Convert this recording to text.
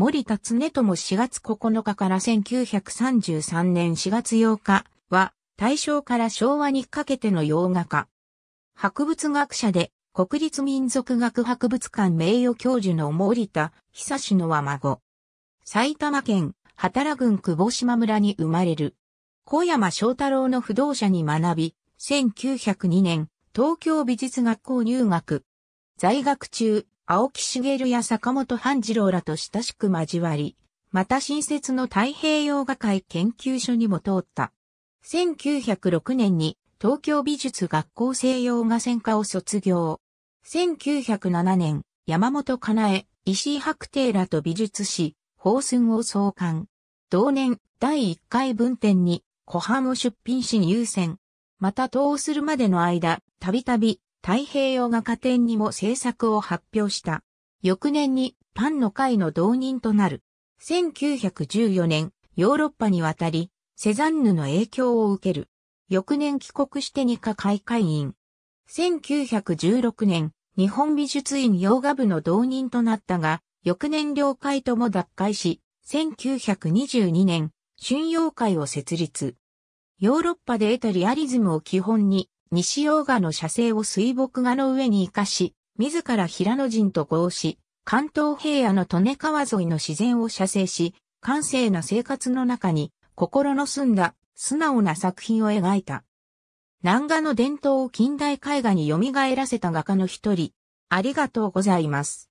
森田常も、4月9日から1933年4月8日は、大正から昭和にかけての洋画家。博物学者で、国立民族学博物館名誉教授の森田久志のは孫。埼玉県、畑郡久保島村に生まれる。小山翔太郎の不動者に学び、1902年、東京美術学校入学。在学中、青木茂や坂本半次郎らと親しく交わり、また新設の太平洋画界研究所にも通った。1906年に東京美術学校西洋画専科を卒業。1907年、山本かなえ、石井白帝らと美術史、法寸を創刊。同年、第1回文典に、古畔を出品し入選。また、東するまでの間、たびたび、太平洋画家展にも政策を発表した。翌年にパンの会の導人となる。1914年、ヨーロッパに渡り、セザンヌの影響を受ける。翌年帰国して二課会会員。1916年、日本美術院洋画部の導人となったが、翌年了解とも脱会し、1922年、春洋会を設立。ヨーロッパで得たリアリズムを基本に、西洋画の写生を水墨画の上に活かし、自ら平野人と合し、関東平野の利根川沿いの自然を写生し、感性な生活の中に心の澄んだ素直な作品を描いた。南画の伝統を近代絵画に蘇らせた画家の一人。ありがとうございます。